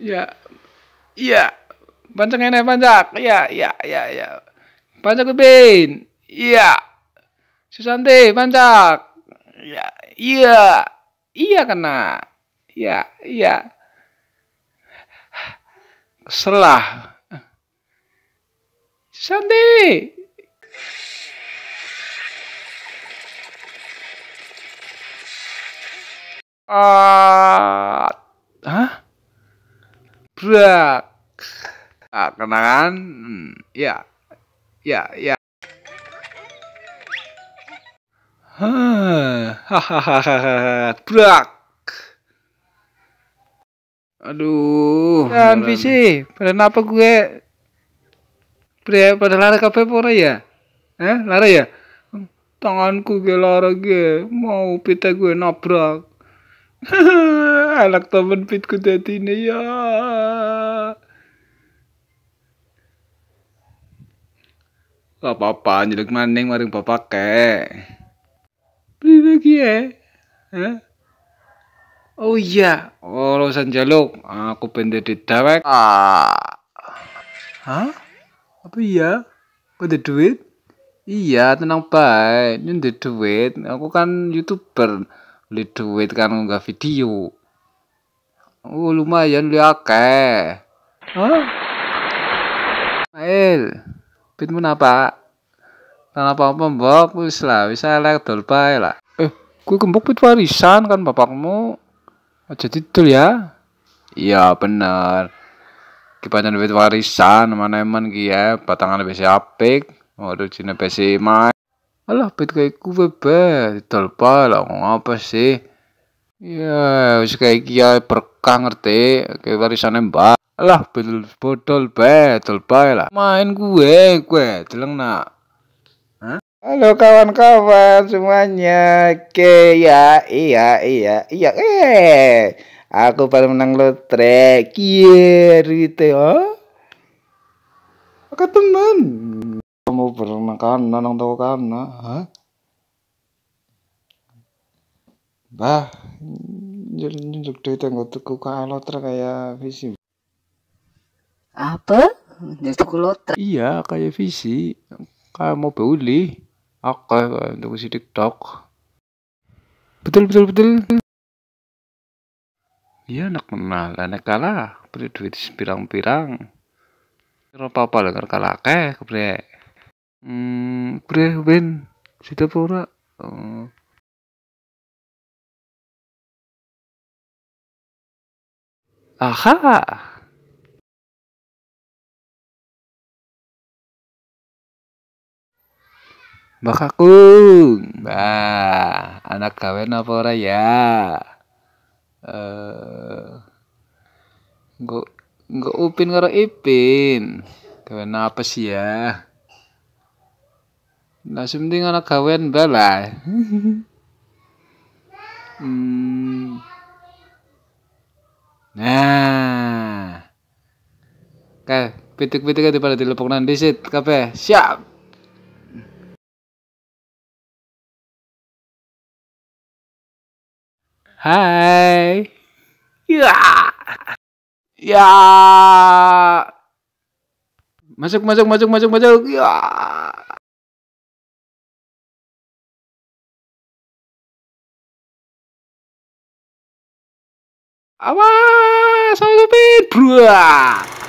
Ya, ya, panjang enak panjang, ya, ya, ya, ya, pancak kebin, ya, Susanti panjang, ya, iya, iya kena, ya, iya, iya. selah, Susanti, Ah, Hah? Brak. ah kenangan, hmm, ya, ya, ya. Hahaha, brak. Aduh. Dan PC, Pada apa gue? Pria pada lara kafe pora ya? Eh, lara ya? Tanganku gue lara gue mau pita gue nabrak. Anak temen pitku dadi ne ya. Gak apa-apa, njeluk maning maring bapak ke. Beli lagi ya. Hah? Oh iya, oh, urusan jaluk. Aku pendek di dawek. Ah. Hah? Apa iya? Kok ada duit? Iya, tenang baik. Ini duit. Aku kan youtuber beli duit kan nggak video oh lumayan lu oke Mail, Mail pitmu napa tanah apa apa mbok wis lah wis elek dol lah eh gue kembok pit warisan kan bapakmu aja oh, titul ya iya bener kipancan duit warisan mana eman kia ya, batangan besi apik waduh cina besi main Alah, pet bebe Tidak lupa lah, apa sih? Ya, wis kayak kia ya, perkang ngerti, kayak warisannya mbak. Alah, betul bodol be, tolpa lah. Main gue, gue, Jeleng nak. Halo kawan-kawan semuanya. Oke ya, iya, iya, iya. Eh, aku baru menang lotre. Kier gitu. Oh. Aku teman. 뭐 그러는가 kan 나는다고가 ha bah 어? 봐. duit yang 있던 것도 그거 안 오더라가야 visi Apa? Itu lotra Iya, kayak visi. Kayak mau beli. Aku untuk si TikTok. Betul, betul, betul. Iya, nak kenal, Anak kalah. Beri duit pirang-pirang. Kira apa-apa lah, kalah kek, kebrek. Hmm, pria Ben, sudah pura. Oh. Aha. Mbak aku, Mbak, anak kawin apa ora ya? Eh, uh, gua, upin karo ipin. Kawin apa sih ya? Nah, sing penting ana gawean balai. hmm. Nah. kah, pitik-pitik pada nanti sih. kape. Siap. Hai. Ya. Ya. Masuk masuk masuk masuk masuk. Ya. Awas, Alupin. Buah.